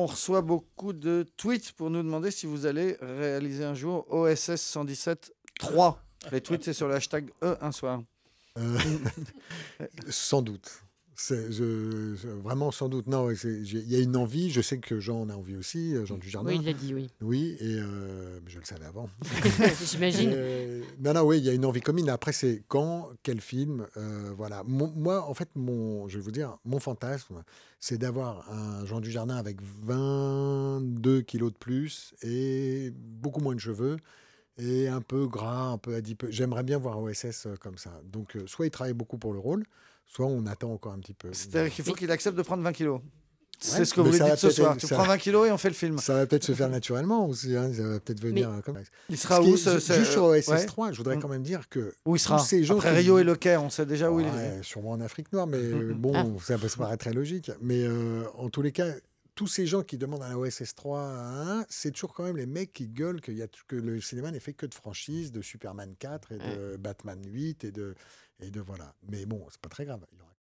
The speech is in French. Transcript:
On reçoit beaucoup de tweets pour nous demander si vous allez réaliser un jour OSS 117 3. Les tweets, c'est sur le hashtag E1 soir. Euh, sans doute vraiment, sans doute. Non, il y a une envie. Je sais que Jean en a envie aussi, euh, Jean du Jardin. Oui, il l'a dit, oui. Oui, et euh, je le savais avant. J'imagine. Euh, non, non, oui, il y a une envie commune. Après, c'est quand, quel film. voilà. moi, en fait, mon, je vais vous dire, mon fantasme, c'est d'avoir un Jean du Jardin avec 22 kilos de plus et beaucoup moins de cheveux et un peu gras, un peu adipeux. J'aimerais bien voir OSS euh, comme ça. Donc, euh, soit il travaille beaucoup pour le rôle, soit on attend encore un petit peu. C'est-à-dire qu'il faut qu'il accepte de prendre 20 kilos. C'est ce que vous voulez dire ce soir. Tu prends 20 kilos et on fait le film. Ça va peut-être se faire naturellement aussi. Hein. ça va peut-être venir. Euh, il sera où ce, Juste sur OSS 3, je voudrais mm. quand même dire que. Où il sera ces Après Rio et le on sait déjà où il est. Sûrement en Afrique noire, mais mm, mm, bon, ah. ça peut se paraître très logique. Mais en tous les cas, tous ces gens qui demandent un OSS 3, 1, c'est toujours quand même les mecs qui gueulent que, y a, que le cinéma n'est fait que de franchises, de Superman 4 et mmh. de Batman 8 et de, et de voilà. Mais bon, c'est pas très grave. Il